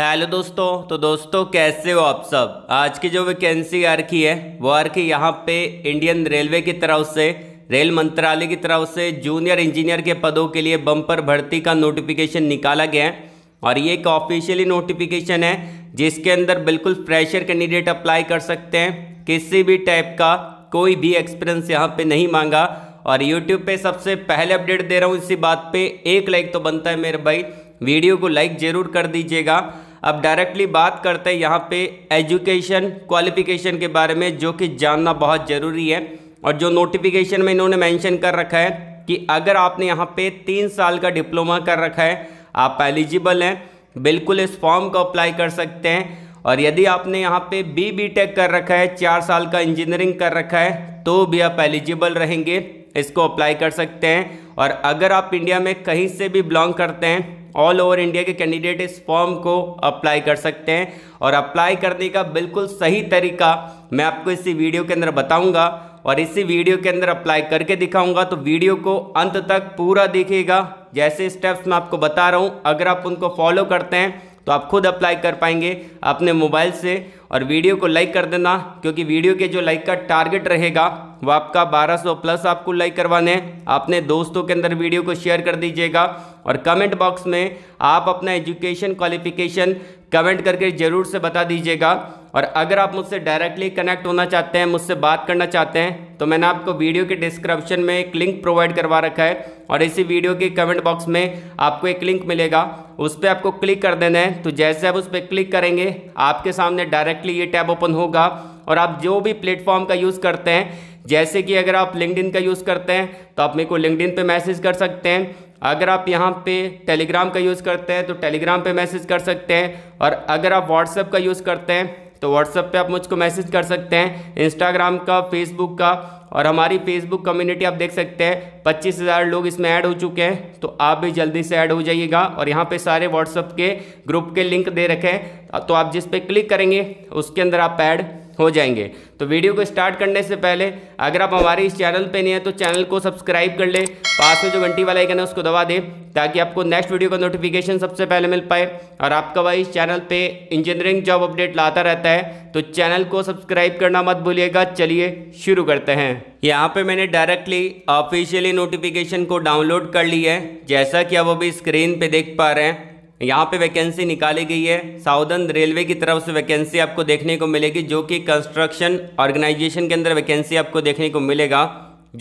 hello दोस्तों तो दोस्तों कैसे हो आप सब आज की जो वैकेंसी आ रखी है वो आ रखी यहाँ पे इंडियन रेलवे की तरफ से रेल मंत्रालय की तरफ से जूनियर इंजीनियर के पदों के लिए बम्पर भर्ती का नोटिफिकेशन निकाला गया है और ये एक ऑफिशियली नोटिफिकेशन है जिसके अंदर बिल्कुल फ्रेशर कैंडिडेट अप्लाई कर सकते हैं किसी भी टाइप का कोई भी एक्सपीरियंस यहाँ पर नहीं मांगा और यूट्यूब पर सबसे पहले अपडेट दे रहा हूँ इसी बात पर एक लाइक तो बनता है मेरे भाई वीडियो को लाइक ज़रूर कर दीजिएगा अब डायरेक्टली बात करते हैं यहाँ पे एजुकेशन क्वालिफिकेशन के बारे में जो कि जानना बहुत ज़रूरी है और जो नोटिफिकेशन में इन्होंने मेंशन कर रखा है कि अगर आपने यहाँ पे तीन साल का डिप्लोमा कर रखा है आप एलिजिबल हैं बिल्कुल इस फॉर्म को अप्लाई कर सकते हैं और यदि आपने यहाँ पे बी बी टेक कर रखा है चार साल का इंजीनियरिंग कर रखा है तो भी आप एलिजिबल रहेंगे इसको अप्लाई कर सकते हैं और अगर आप इंडिया में कहीं से भी बिलोंग करते हैं ऑल ओवर इंडिया के कैंडिडेट इस फॉर्म को अप्लाई कर सकते हैं और अप्लाई करने का बिल्कुल सही तरीका मैं आपको इसी वीडियो के अंदर बताऊंगा और इसी वीडियो के अंदर अप्लाई करके दिखाऊंगा तो वीडियो को अंत तक पूरा देखिएगा जैसे स्टेप्स मैं आपको बता रहा हूँ अगर आप उनको फॉलो करते हैं तो आप खुद अप्लाई कर पाएंगे अपने मोबाइल से और वीडियो को लाइक कर देना क्योंकि वीडियो के जो लाइक का टारगेट रहेगा वो आपका 1200 प्लस आपको लाइक करवाने हैं अपने दोस्तों के अंदर वीडियो को शेयर कर दीजिएगा और कमेंट बॉक्स में आप अपना एजुकेशन क्वालिफिकेशन कमेंट करके ज़रूर से बता दीजिएगा और अगर आप मुझसे डायरेक्टली कनेक्ट होना चाहते हैं मुझसे बात करना चाहते हैं तो मैंने आपको वीडियो के डिस्क्रिप्शन में एक लिंक प्रोवाइड करवा रखा है और इसी वीडियो के कमेंट बॉक्स में आपको एक लिंक मिलेगा उस पर आपको क्लिक कर देना है तो जैसे आप उस पर क्लिक करेंगे आपके सामने डायरेक्टली ये टैब ओपन होगा और आप जो भी प्लेटफॉर्म का यूज़ करते हैं जैसे कि अगर आप लिंकडिन का यूज़ करते हैं तो आप मेरे को लिंकडिन पर मैसेज कर सकते हैं अगर आप यहाँ पे टेलीग्राम का यूज़ करते हैं तो टेलीग्राम पे मैसेज कर सकते हैं और अगर आप व्हाट्सएप का यूज़ करते हैं तो व्हाट्सएप पे आप मुझको मैसेज कर सकते हैं इंस्टाग्राम का फेसबुक का और हमारी फेसबुक कम्युनिटी आप देख सकते हैं पच्चीस हज़ार लोग इसमें ऐड हो चुके हैं तो आप भी जल्दी से ऐड हो जाइएगा और यहाँ पे सारे व्हाट्सअप के ग्रुप के लिंक दे रखे हैं तो आप जिस पे क्लिक करेंगे उसके अंदर आप ऐड हो जाएंगे तो वीडियो को स्टार्ट करने से पहले अगर आप हमारे इस चैनल पे नहीं है तो चैनल को सब्सक्राइब कर ले पास में जो घंटी वाला आइकन है उसको दबा दें ताकि आपको नेक्स्ट वीडियो का नोटिफिकेशन सबसे पहले मिल पाए और आपका भाई इस चैनल पे इंजीनियरिंग जॉब अपडेट लाता रहता है तो चैनल को सब्सक्राइब करना मत भूलिएगा चलिए शुरू करते हैं यहाँ पे मैंने डायरेक्टली ऑफिशियली नोटिफिकेशन को डाउनलोड कर ली है जैसा कि आप अभी स्क्रीन पे देख पा रहे हैं यहाँ पे वैकेंसी निकाली गई है साउदर्न रेलवे की तरफ से वैकेंसी आपको देखने को मिलेगी जो कि कंस्ट्रक्शन ऑर्गेनाइजेशन के अंदर वैकेंसी आपको देखने को मिलेगा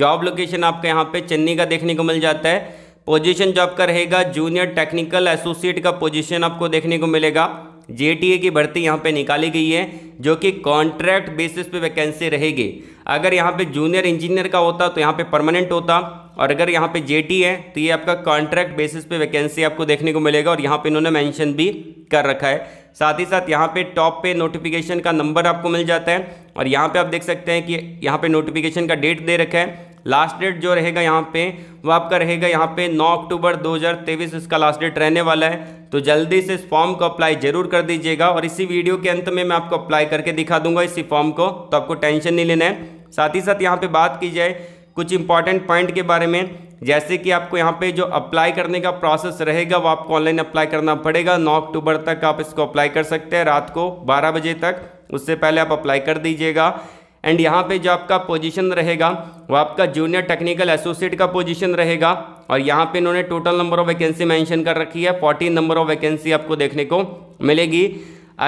जॉब लोकेशन आपके यहाँ पे चेन्नई का देखने को मिल जाता है पोजीशन जॉब का रहेगा जूनियर टेक्निकल एसोसिएट का पोजीशन आपको देखने को मिलेगा जे की भर्ती यहाँ पर निकाली गई है जो कि कॉन्ट्रैक्ट बेसिस पे वैकेंसी रहेगी अगर यहाँ पे जूनियर इंजीनियर का होता तो यहाँ पे परमानेंट होता और अगर यहाँ पे जे है तो ये आपका कॉन्ट्रैक्ट बेसिस पे वैकेंसी आपको देखने को मिलेगा और यहाँ पे इन्होंने मेंशन भी कर रखा है साथ ही साथ यहाँ पे टॉप पे नोटिफिकेशन का नंबर आपको मिल जाता है और यहाँ पे आप देख सकते हैं कि यहाँ पे नोटिफिकेशन का डेट दे रखा है लास्ट डेट जो रहेगा यहाँ पे वो आपका रहेगा यहाँ पे 9 अक्टूबर 2023 इसका लास्ट डेट रहने वाला है तो जल्दी से इस फॉर्म को अप्लाई जरूर कर दीजिएगा और इसी वीडियो के अंत में मैं आपको अप्लाई करके दिखा दूंगा इसी फॉर्म को तो आपको टेंशन नहीं लेना है साथ ही साथ यहाँ पे बात की जाए कुछ इंपॉर्टेंट पॉइंट के बारे में जैसे कि आपको यहाँ पे जो अप्लाई करने का प्रोसेस रहेगा वो आपको ऑनलाइन अप्लाई करना पड़ेगा 9 अक्टूबर तक आप इसको अप्लाई कर सकते हैं रात को 12 बजे तक उससे पहले आप अप्लाई कर दीजिएगा एंड यहाँ पे जो आपका पोजीशन रहेगा वो आपका जूनियर टेक्निकल एसोसिएट का पोजीशन रहेगा और यहाँ पे इन्होंने total number of vacancy mention कर रखी है फोर्टीन नंबर ऑफ वैकेंसी आपको देखने को मिलेगी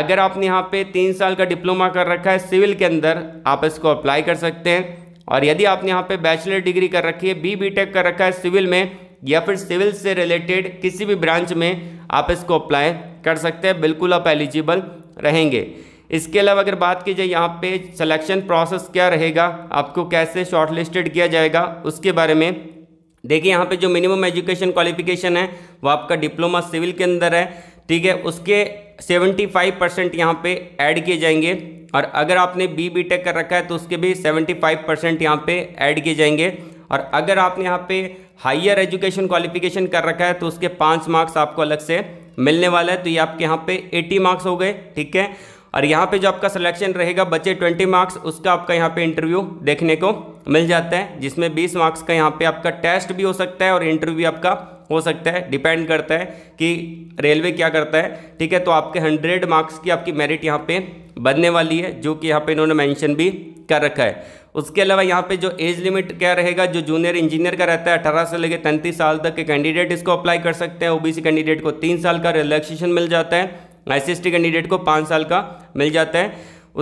अगर आपने यहाँ पे तीन साल का डिप्लोमा कर रखा है सिविल के अंदर आप इसको अप्लाई कर सकते हैं और यदि आपने यहाँ पे बैचलर डिग्री कर रखी है बी बी टेक कर रखा है सिविल में या फिर सिविल से रिलेटेड किसी भी ब्रांच में आप इसको अप्लाई कर सकते हैं बिल्कुल आप एलिजिबल रहेंगे इसके अलावा अगर बात की जाए यहाँ पे सिलेक्शन प्रोसेस क्या रहेगा आपको कैसे शॉर्टलिस्टेड किया जाएगा उसके बारे में देखिए यहाँ पे जो मिनिमम एजुकेशन क्वालिफिकेशन है वो आपका डिप्लोमा सिविल के अंदर है ठीक है उसके सेवेंटी फाइव परसेंट यहाँ पे ऐड किए जाएंगे और अगर आपने बी बी टेक कर रखा है तो उसके भी सेवेंटी फाइव परसेंट यहाँ पर ऐड किए जाएंगे और अगर आपने यहाँ पे हाइयर एजुकेशन क्वालिफिकेशन कर रखा है तो उसके पाँच मार्क्स आपको अलग से मिलने वाला है तो ये आपके यहाँ पे एटी मार्क्स हो गए ठीक है और यहाँ पे जो आपका सिलेक्शन रहेगा बचे 20 मार्क्स उसका आपका यहाँ पे इंटरव्यू देखने को मिल जाता है जिसमें 20 मार्क्स का यहाँ पे आपका टेस्ट भी हो सकता है और इंटरव्यू आपका हो सकता है डिपेंड करता है कि रेलवे क्या करता है ठीक है तो आपके हंड्रेड मार्क्स की आपकी मेरिट यहाँ पे बनने वाली है जो कि यहाँ पे इन्होंने मेंशन भी कर रखा है उसके अलावा यहाँ पे जो एज लिमिट क्या रहेगा जो जूनियर इंजीनियर का रहता है अठारह से लेकर तैंतीस साल तक के कैंडिडेट इसको अप्लाई कर सकते हैं ओबीसी कैंडिडेट को तीन साल का रिलैक्सेशन मिल जाता है एस कैंडिडेट को पाँच साल का मिल जाता है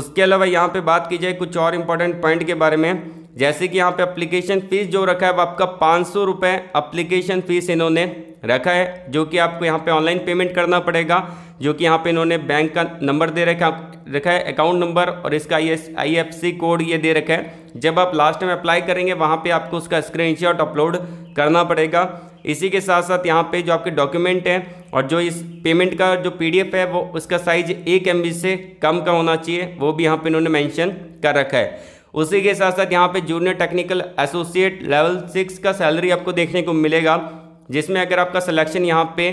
उसके अलावा यहाँ पे बात की जाए कुछ और इंपॉर्टेंट पॉइंट के बारे में जैसे कि यहाँ पे अप्लीकेशन फ़ीस जो रखा है वो आपका पाँच सौ रुपये अप्लीकेशन फ़ीस इन्होंने रखा है जो कि आपको यहाँ पे ऑनलाइन पेमेंट करना पड़ेगा जो कि यहाँ पे इन्होंने बैंक का नंबर दे रखा रखा है अकाउंट नंबर और इसका आई एफ सी कोड ये दे रखा है जब आप लास्ट में अप्लाई करेंगे वहाँ पर आपको उसका स्क्रीन अपलोड करना पड़ेगा इसी के साथ साथ यहाँ पे जो आपके डॉक्यूमेंट हैं और जो इस पेमेंट का जो पीडीएफ है वो उसका साइज एक एम से कम का होना चाहिए वो भी यहाँ पर इन्होंने मैंशन कर रखा है उसी के साथ साथ यहाँ पे junior technical associate level six का सैलरी आपको देखने को मिलेगा जिसमें अगर आपका सिलेक्शन यहाँ पे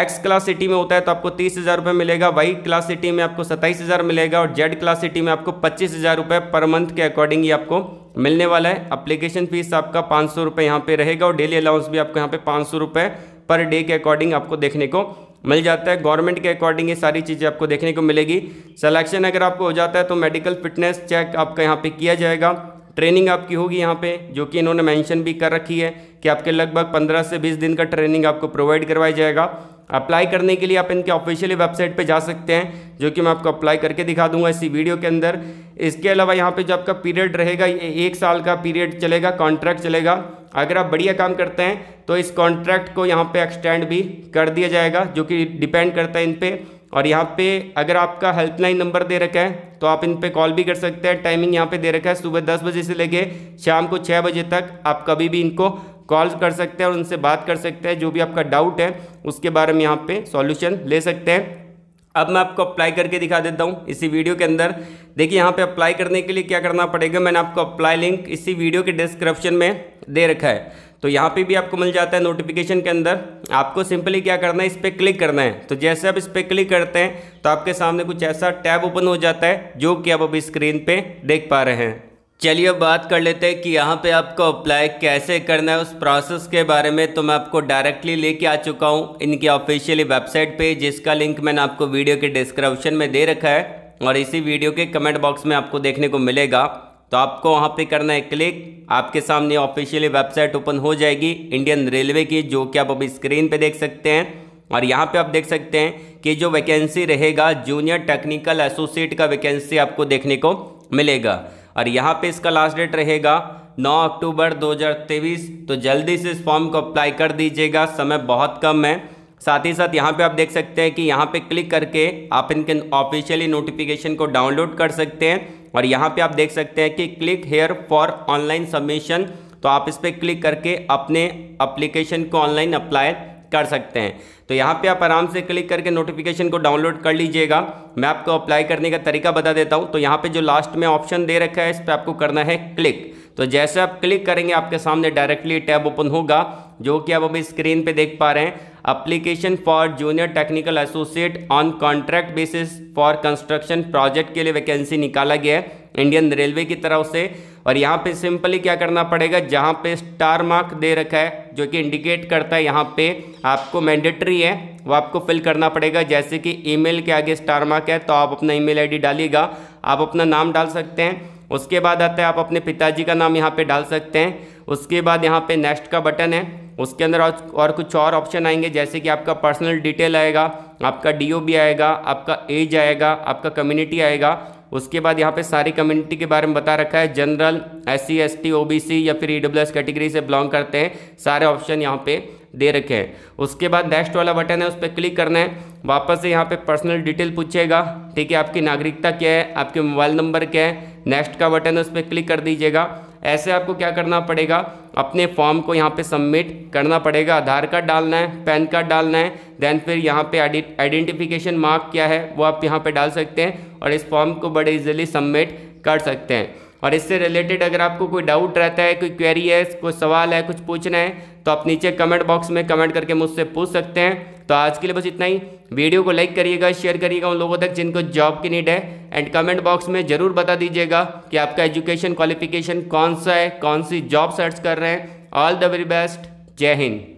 एक्स क्लास सिटी में होता है तो आपको तीस हज़ार रुपये मिलेगा वाई क्लास सिटी में आपको सत्ताईस हज़ार मिलेगा और जेड क्लास सिटी में आपको पच्चीस हज़ार रुपये पर मंथ के अकॉर्डिंग ही आपको मिलने वाला है अप्लीकेशन फीस आपका पाँच सौ रुपये यहाँ पे रहेगा और डेली अलाउंस भी आपको यहाँ पे पाँच सौ रुपये पर डे के अकॉर्डिंग आपको देखने को मिल जाता है गवर्नमेंट के अकॉर्डिंग ये सारी चीज़ें आपको देखने को मिलेगी सलेक्शन अगर आपको हो जाता है तो मेडिकल फिटनेस चेक आपका यहाँ पे किया जाएगा ट्रेनिंग आपकी होगी यहाँ पे जो कि इन्होंने मेंशन भी कर रखी है कि आपके लगभग 15 से 20 दिन का ट्रेनिंग आपको प्रोवाइड करवाया जाएगा अप्लाई करने के लिए आप इनके ऑफिशियली वेबसाइट पे जा सकते हैं जो कि मैं आपको अप्लाई करके दिखा दूंगा इसी वीडियो के अंदर इसके अलावा यहाँ पे जो आपका पीरियड रहेगा ये एक साल का पीरियड चलेगा कॉन्ट्रैक्ट चलेगा अगर आप बढ़िया काम करते हैं तो इस कॉन्ट्रैक्ट को यहाँ पर एक्सटेंड भी कर दिया जाएगा जो कि डिपेंड करता है इन पर और यहाँ पे अगर आपका हेल्पलाइन नंबर दे रखा है तो आप इन पे कॉल भी कर सकते हैं टाइमिंग यहाँ पे दे रखा है सुबह दस बजे से लेके शाम को छः बजे तक आप कभी भी इनको कॉल कर सकते हैं और उनसे बात कर सकते हैं जो भी आपका डाउट है उसके बारे में यहाँ पे सॉल्यूशन ले सकते हैं अब मैं आपको अप्लाई करके दिखा देता हूँ इसी वीडियो के अंदर देखिए यहाँ पे अप्लाई करने के लिए क्या करना पड़ेगा मैंने आपको अप्लाई लिंक इसी वीडियो के डिस्क्रिप्शन में दे रखा है तो यहाँ पे भी आपको मिल जाता है नोटिफिकेशन के अंदर आपको सिंपली क्या करना है इस पर क्लिक करना है तो जैसे आप इस पर क्लिक करते हैं तो आपके सामने कुछ ऐसा टैब ओपन हो जाता है जो कि आप अभी स्क्रीन पर देख पा रहे हैं चलिए अब बात कर लेते हैं कि यहाँ पे आपको अप्लाई कैसे करना है उस प्रोसेस के बारे में तो मैं आपको डायरेक्टली लेके आ चुका हूँ इनकी ऑफिशियली वेबसाइट पे जिसका लिंक मैंने आपको वीडियो के डिस्क्रिप्शन में दे रखा है और इसी वीडियो के कमेंट बॉक्स में आपको देखने को मिलेगा तो आपको वहाँ पर करना है क्लिक आपके सामने ऑफिशियली वेबसाइट ओपन हो जाएगी इंडियन रेलवे की जो कि आप अभी स्क्रीन पर देख सकते हैं और यहाँ पर आप देख सकते हैं कि जो वैकेंसी रहेगा जूनियर टेक्निकल एसोसिएट का वैकेंसी आपको देखने को मिलेगा और यहाँ पे इसका लास्ट डेट रहेगा 9 अक्टूबर 2023 तो जल्दी से इस फॉर्म को अप्लाई कर दीजिएगा समय बहुत कम है साथ ही साथ यहाँ पे आप देख सकते हैं कि यहाँ पे क्लिक करके आप इनके ऑफिशियली नोटिफिकेशन को डाउनलोड कर सकते हैं और यहाँ पे आप देख सकते हैं कि click here for online submission तो आप इस पर क्लिक करके अपने अप्लीकेशन को ऑनलाइन अप्लाई कर सकते हैं तो यहाँ पे आप आराम से क्लिक करके नोटिफिकेशन को डाउनलोड कर लीजिएगा मैं आपको अप्लाई करने का तरीका बता देता हूँ तो यहाँ पे जो लास्ट में ऑप्शन दे रखा है इस पर आपको करना है क्लिक तो जैसे आप क्लिक करेंगे आपके सामने डायरेक्टली टैब ओपन होगा जो कि आप अभी स्क्रीन पर देख पा रहे हैं application for junior technical associate on contract basis for construction project के लिए वैकेंसी निकाला गया है इंडियन रेलवे की तरफ से और यहाँ पे सिंपली क्या करना पड़ेगा जहाँ पे स्टार मार्क दे रखा है जो कि इंडिकेट करता है यहाँ पे आपको मैंडेटरी है वो आपको फिल करना पड़ेगा जैसे कि ईमेल के आगे स्टार मार्क है तो आप अपना ईमेल आईडी डालिएगा आप अपना नाम डाल सकते हैं उसके बाद आता है आप अपने पिताजी का नाम यहाँ पर डाल सकते हैं उसके बाद यहाँ पर नेक्स्ट का बटन है उसके अंदर और कुछ और ऑप्शन आएंगे जैसे कि आपका पर्सनल डिटेल आएगा आपका डी आएगा आपका एज आएगा आपका कम्युनिटी आएगा उसके बाद यहाँ पे सारी कम्युनिटी के बारे में बता रखा है general S C S T O B C या फिर ई डब्ल्यू एस कैटेगरी से बिलोंग करते हैं सारे ऑप्शन यहाँ पे दे रखे हैं उसके बाद नेक्स्ट वाला बटन है उस पर क्लिक करना है वापस से यहाँ पे पर्सनल डिटेल पूछेगा ठीक है आपकी नागरिकता क्या है आपके मोबाइल नंबर क्या है नेक्स्ट का बटन है उस पर क्लिक कर दीजिएगा ऐसे आपको क्या करना पड़ेगा अपने फॉर्म को यहाँ पे सबमिट करना पड़ेगा आधार कार्ड डालना है पैन कार्ड डालना है देन फिर यहाँ पे आइडेंटिफिकेशन मार्क क्या है वो आप यहाँ पे डाल सकते हैं और इस फॉर्म को बड़े इजीली सबमिट कर सकते हैं और इससे रिलेटेड अगर आपको कोई डाउट रहता है कोई क्वेरी है कोई सवाल है कुछ पूछना है तो आप नीचे कमेंट बॉक्स में कमेंट करके मुझसे पूछ सकते हैं तो आज के लिए बस इतना ही वीडियो को लाइक करिएगा शेयर करिएगा उन लोगों तक जिनको जॉब की नीड है एंड कमेंट बॉक्स में ज़रूर बता दीजिएगा कि आपका एजुकेशन क्वालिफिकेशन कौन सा है कौन सी जॉब सर्च कर रहे हैं ऑल द वेरी बेस्ट जय हिंद